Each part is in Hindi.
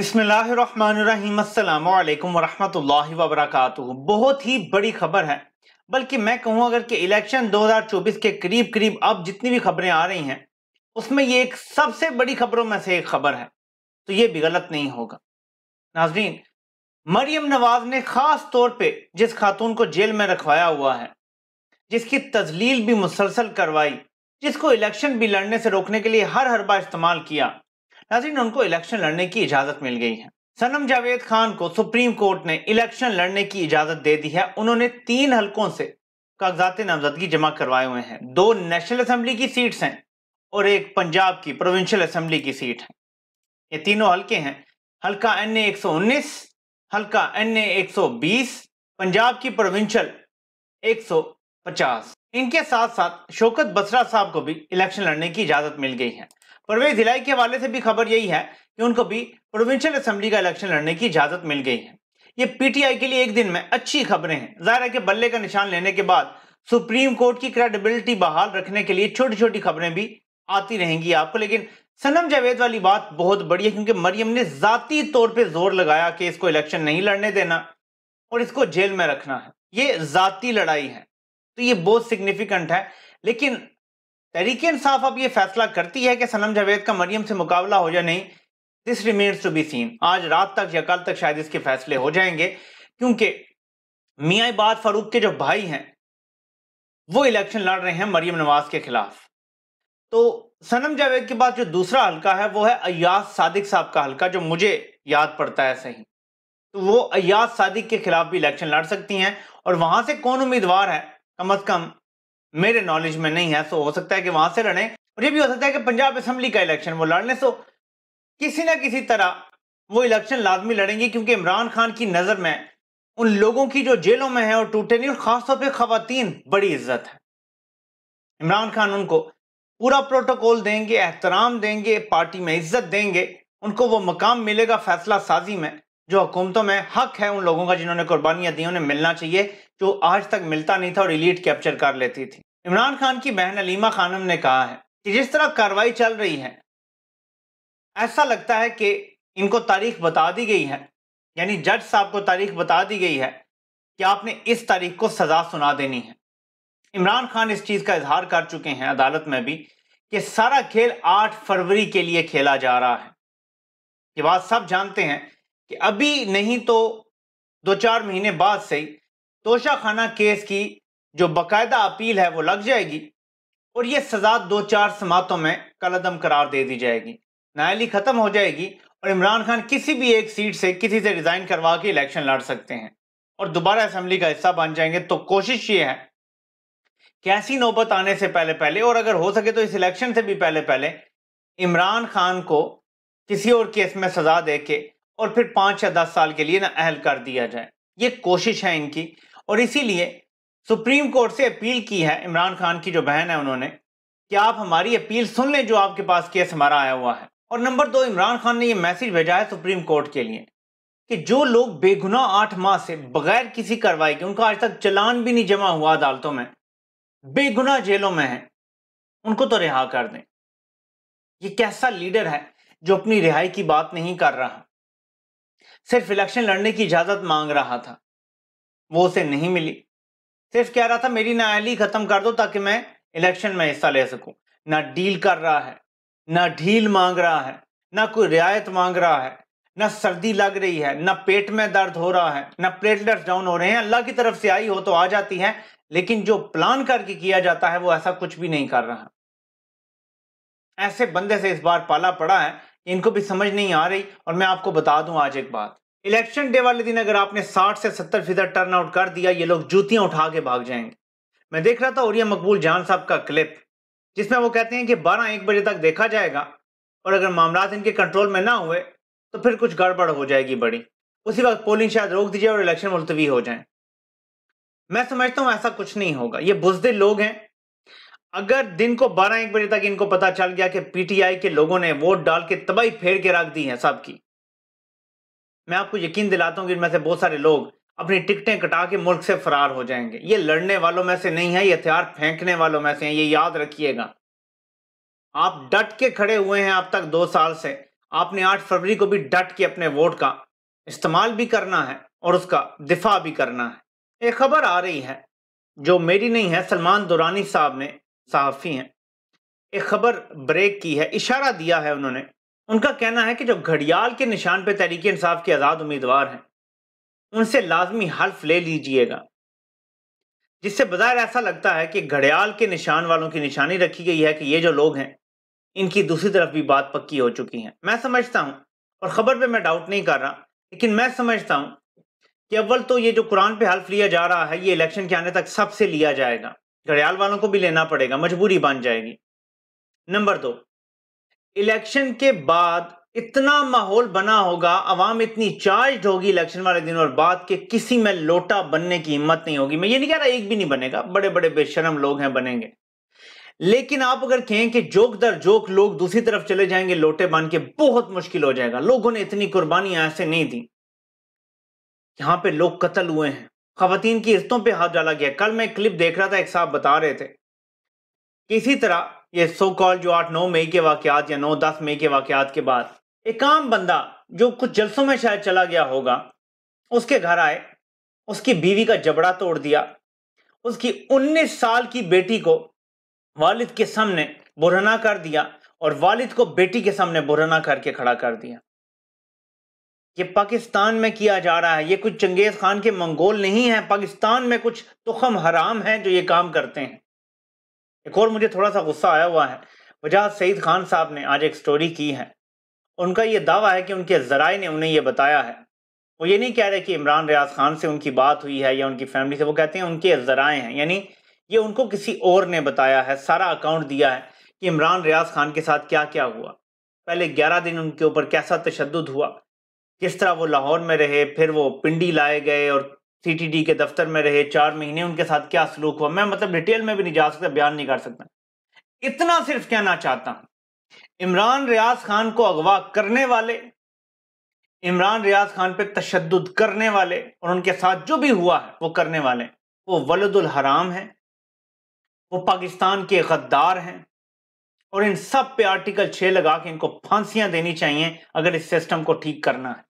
बहुत ही बड़ी खबर है बल्कि मैं कहूँ अगर कि इलेक्शन 2024 के करीब करीब अब जितनी भी खबरें आ रही हैं उसमें ये एक सबसे बड़ी खबरों में से एक खबर है तो ये भी गलत नहीं होगा नाजरीन मरियम नवाज ने ख़ास तौर पे जिस खातून को जेल में रखवाया हुआ है जिसकी तजलील भी मुसलसल करवाई जिसको इलेक्शन भी लड़ने से रोकने के लिए हर हरबा इस्तेमाल किया नाजरीन उनको इलेक्शन लड़ने की इजाजत मिल गई है सनम जावेद खान को सुप्रीम कोर्ट ने इलेक्शन लड़ने की इजाजत दे दी है उन्होंने तीन हल्कों से कागजात नामजदगी जमा करवाए हुए हैं दो नेशनल असम्बली की सीट्स हैं और एक पंजाब की प्रोविंशियल असम्बली की सीट है ये तीनों हल्के हैं हल्का एन ए हल्का एन ए पंजाब की प्रोविंशियल पचास इनके साथ साथ शोकत बसरा साहब को भी इलेक्शन लड़ने की इजाजत मिल गई है परवेज धिलाई के हवाले से भी खबर यही है कि उनको भी प्रोविंशियल असेंबली का इलेक्शन लड़ने की इजाजत मिल गई है ये पीटीआई के लिए एक दिन में अच्छी खबरें हैं जाहिर है कि बल्ले का निशान लेने के बाद सुप्रीम कोर्ट की क्रेडिबिलिटी बहाल रखने के लिए छोटी छोटी खबरें भी आती रहेंगी आपको लेकिन सनम जावेद वाली बात बहुत बड़ी है क्योंकि मरियम ने जाती तौर पर जोर लगाया कि इसको इलेक्शन नहीं लड़ने देना और इसको जेल में रखना है ये जाति लड़ाई है तो ये बहुत सिग्निफिकेंट है लेकिन तरीके इंसाफ अब ये फैसला करती है कि सनम जावेद का मरियम से मुकाबला हो या नहीं this remains to be seen आज रात तक या कल तक शायद इसके फैसले हो जाएंगे क्योंकि मियाँ बाद फारूक के जो भाई हैं वो इलेक्शन लड़ रहे हैं मरियम नवाज के खिलाफ तो सनम जावेद के बाद जो दूसरा हल्का है वो है अयाज सादिक साहब का हल्का जो मुझे याद पड़ता है सही तो वो अयाज सादिक के खिलाफ भी इलेक्शन लड़ सकती हैं और वहां से कौन उम्मीदवार है कम अज कम मेरे नॉलेज में नहीं है सो तो हो सकता है कि वहां से लड़ें और ये भी हो सकता है कि पंजाब असम्बली का इलेक्शन वो लड़ने सो किसी ना किसी तरह वो इलेक्शन लाजमी लड़ेंगे क्योंकि इमरान खान की नज़र में उन लोगों की जो जेलों में है और टूटे नहीं और ख़ासतौर पर खातन बड़ी इज्जत है इमरान खान उनको पूरा प्रोटोकॉल देंगे एहतराम देंगे पार्टी में इज्जत देंगे उनको वो मकाम मिलेगा फैसला साजी में जो हुकूमतों में हक है उन लोगों का जिन्होंने कुर्बानियां दी उन्हें मिलना चाहिए जो आज तक मिलता नहीं था और इलीट कैप्चर कर लेती थी इमरान खान की बहन अलीमा खानम ने कहा है कि जिस तरह कार्रवाई चल रही है ऐसा लगता है कि इनको तारीख बता दी गई है यानी जज साहब को तारीख बता दी गई है कि आपने इस तारीख को सजा सुना देनी है इमरान खान इस चीज़ का इजहार कर चुके हैं अदालत में भी कि सारा खेल 8 फरवरी के लिए खेला जा रहा है ये बात सब जानते हैं कि अभी नहीं तो दो चार महीने बाद से ही तोशाखाना केस की जो बाकायदा अपील है वो लग जाएगी और ये सजा दो चार समातों में कलदम करार दे दी जाएगी नायली ख़त्म हो जाएगी और इमरान खान किसी भी एक सीट से किसी से रिज़ाइन करवा के इलेक्शन लड़ सकते हैं और दोबारा असम्बली का हिस्सा बन जाएंगे तो कोशिश ये है कि ऐसी नौबत आने से पहले पहले और अगर हो सके तो इस इलेक्शन से भी पहले पहले इमरान खान को किसी और केस में सजा दे के और फिर पाँच या दस साल के लिए ना अहल कर दिया जाए ये कोशिश है इनकी और इसीलिए सुप्रीम कोर्ट से अपील की है इमरान खान की जो बहन है उन्होंने कि आप हमारी अपील सुन लें जो आपके पास केस हमारा आया हुआ है और नंबर दो इमरान खान ने ये मैसेज भेजा है सुप्रीम कोर्ट के लिए कि जो लोग बेगुनाह आठ माह से बगैर किसी कार्रवाई के उनका आज तक चलान भी नहीं जमा हुआ अदालतों में बेगुनाह जेलों में हैं उनको तो रिहा कर दें ये कैसा लीडर है जो अपनी रिहाई की बात नहीं कर रहा सिर्फ इलेक्शन लड़ने की इजाजत मांग रहा था वो उसे नहीं मिली सिर्फ कह रहा था मेरी नायाली खत्म कर दो ताकि मैं इलेक्शन में हिस्सा ले सकूं ना डील कर रहा है ना ढील मांग रहा है ना कोई रियायत मांग रहा है ना सर्दी लग रही है ना पेट में दर्द हो रहा है ना प्लेटलेट्स डाउन हो रहे हैं अल्लाह की तरफ से आई हो तो आ जाती है लेकिन जो प्लान करके किया जाता है वो ऐसा कुछ भी नहीं कर रहा ऐसे बंदे से इस बार पाला पड़ा है इनको भी समझ नहीं आ रही और मैं आपको बता दूं आज एक बात इलेक्शन डे वाले दिन अगर आपने 60 से 70 फीसद टर्न आउट कर दिया ये लोग जूतियां उठा के भाग जाएंगे मैं देख रहा था और मकबूल जान साहब का क्लिप जिसमें वो कहते हैं कि बारह एक बजे तक देखा जाएगा और अगर मामला इनके कंट्रोल में ना हुए तो फिर कुछ गड़बड़ हो जाएगी बड़ी उसी वक्त पोलिंग शायद रोक दीजिए और इलेक्शन मुलतवी हो जाए मैं समझता हूँ ऐसा कुछ नहीं होगा ये बुजदिल लोग हैं अगर दिन को बारह एक बजे तक इनको पता चल गया कि पीटीआई के लोगों ने वोट डाल के तबाही फेर के रख दी है सब की मैं आपको यकीन दिलाता हूँ कि इनमें से बहुत सारे लोग अपनी टिकटें कटा के मुल्क से फरार हो जाएंगे ये लड़ने वालों में से नहीं है ये हथियार फेंकने वालों में से है ये याद रखिएगा आप डट के खड़े हुए हैं अब तक दो साल से आपने आठ फरवरी को भी डट के अपने वोट का इस्तेमाल भी करना है और उसका दिफा भी करना है एक खबर आ रही है जो मेरी नहीं है सलमान दुरानी साहब ने सहाफ़ी हैं एक खबर ब्रेक की है इशारा दिया है उन्होंने उनका कहना है कि जो घड़ियाल के निशान पर तहरीक इंसाफ के आज़ाद उम्मीदवार हैं उनसे लाजमी हल्फ ले लीजिएगा जिससे बाहर ऐसा लगता है कि घड़ियाल के निशान वालों की निशानी रखी गई है कि ये जो लोग हैं इनकी दूसरी तरफ भी बात पक्की हो चुकी है मैं समझता हूँ और ख़बर पर मैं डाउट नहीं कर रहा लेकिन मैं समझता हूँ कि अव्वल तो ये जो कुरान पर हल्फ लिया जा रहा है ये इलेक्शन के आने तक सबसे लिया जाएगा घड़ियाल वालों को भी लेना पड़ेगा मजबूरी बन जाएगी नंबर दो इलेक्शन के बाद इतना माहौल बना होगा अवाम इतनी चार्ज होगी इलेक्शन वाले दिन और बाद के किसी में लोटा बनने की हिम्मत नहीं होगी मैं ये नहीं कह रहा एक भी नहीं बनेगा बड़े बड़े बेशरम लोग हैं बनेंगे लेकिन आप अगर कहें कि जोक दर जोक लोग दूसरी तरफ चले जाएंगे लोटे बन के बहुत मुश्किल हो जाएगा लोगों ने इतनी कुर्बानी ऐसे नहीं दी यहां पे लोग कत्ल हुए हैं खातन की इज्जतों पे हाथ डाला गया कल मैं क्लिप देख रहा था एक साहब बता रहे थे इसी तरह ये सो कॉल जो आठ नौ मई के वाकत या नौ दस मई के वाकत के बाद एक आम बंदा जो कुछ जलसों में शायद चला गया होगा उसके घर आए उसकी बीवी का जबड़ा तोड़ दिया उसकी 19 साल की बेटी को वालिद के सामने बुरहना कर दिया और वालिद को बेटी के सामने बुरहना करके खड़ा कर दिया ये पाकिस्तान में किया जा रहा है ये कुछ चंगेज खान के मंगोल नहीं है पाकिस्तान में कुछ तुखम हराम हैं जो ये काम करते हैं एक और मुझे थोड़ा सा गुस्सा आया हुआ है वजह सईद खान साहब ने आज एक स्टोरी की है उनका ये दावा है कि उनके जराए ने उन्हें यह बताया है वो ये नहीं कह रहे कि इमरान रियाज खान से उनकी बात हुई है या उनकी फैमिली से वो कहते हैं उनके जराए हैं यानी ये उनको किसी और ने बताया है सारा अकाउंट दिया है कि इमरान रियाज खान के साथ क्या क्या हुआ पहले ग्यारह दिन उनके ऊपर कैसा तशद हुआ किस तरह वो लाहौर में रहे फिर वो पिंडी लाए गए और सीटीडी के दफ्तर में रहे चार महीने उनके साथ क्या सलूक हुआ मैं मतलब डिटेल में भी नहीं जा सकता बयान नहीं कर सकता इतना सिर्फ कहना चाहता हूं इमरान रियाज खान को अगवा करने वाले इमरान रियाज खान पे तशद करने वाले और उनके साथ जो भी हुआ है वो करने वाले वो वलदुल हराम है वो पाकिस्तान के गद्दार हैं और इन सब पे आर्टिकल छः लगा के इनको फांसियां देनी चाहिए अगर इस सिस्टम को ठीक करना है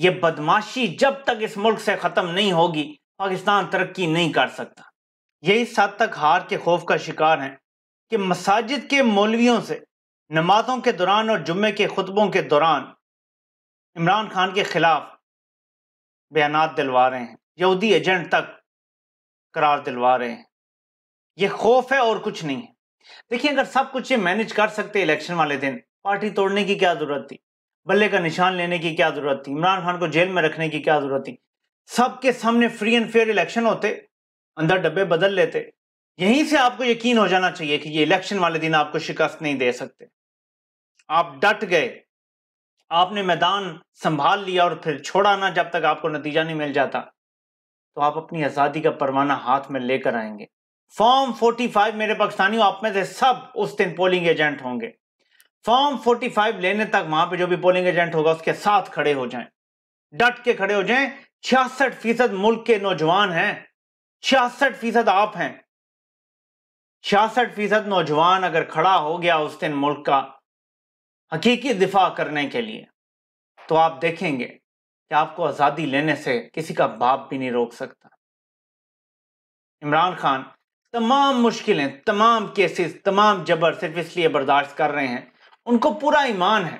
ये बदमाशी जब तक इस मुल्क से खत्म नहीं होगी पाकिस्तान तरक्की नहीं कर सकता ये इस हद तक हार के खौफ का शिकार है कि मसाजिद के मौलवियों से नमाजों के दौरान और जुम्मे के खुतबों के दौरान इमरान खान के खिलाफ बयान दिलवा रहे हैं यहूदी एजेंट तक करार दिलवा रहे हैं ये खौफ है और कुछ नहीं है देखिए अगर सब कुछ ये मैनेज कर सकते इलेक्शन वाले दिन पार्टी तोड़ने की क्या जरूरत थी बल्ले का निशान लेने की क्या जरूरत थी इमरान खान को जेल में रखने की क्या जरूरत थी सबके सामने फ्री एंड फेयर इलेक्शन होते अंदर डब्बे बदल लेते यहीं से आपको यकीन हो जाना चाहिए कि ये इलेक्शन वाले दिन आपको शिकस्त नहीं दे सकते आप डट गए आपने मैदान संभाल लिया और फिर छोड़ा ना जब तक आपको नतीजा नहीं मिल जाता तो आप अपनी आज़ादी का परवाना हाथ में लेकर आएंगे फॉर्म 45 मेरे पाकिस्तानियों आप में से सब उस दिन पोलिंग एजेंट होंगे फॉर्म 45 लेने तक वहां पे जो भी पोलिंग एजेंट होगा उसके साथ खड़े हो जाएं डट के खड़े हो जाएं छियासठ फीसद मुल्क के नौजवान हैं छियासठ फीसद आप हैं छियासठ फीसद नौजवान अगर खड़ा हो गया उस दिन मुल्क का हकीकी दिफा करने के लिए तो आप देखेंगे कि आपको आज़ादी लेने से किसी का बाप भी नहीं रोक सकता इमरान खान तमाम मुश्किलें तमाम केसेस तमाम जबर सिर्फ इसलिए बर्दाश्त कर रहे हैं उनको पूरा ईमान है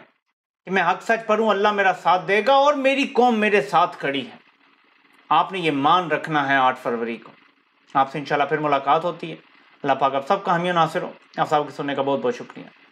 कि मैं हक सच पढ़ूँ अल्लाह मेरा साथ देगा और मेरी कौम मेरे साथ खड़ी है आपने ये मान रखना है आठ फरवरी को आपसे इंशाल्लाह फिर मुलाकात होती है अल्लाह पाक आप सबका हमी नासिर हो आप सबके सुनने का बहुत बहुत शुक्रिया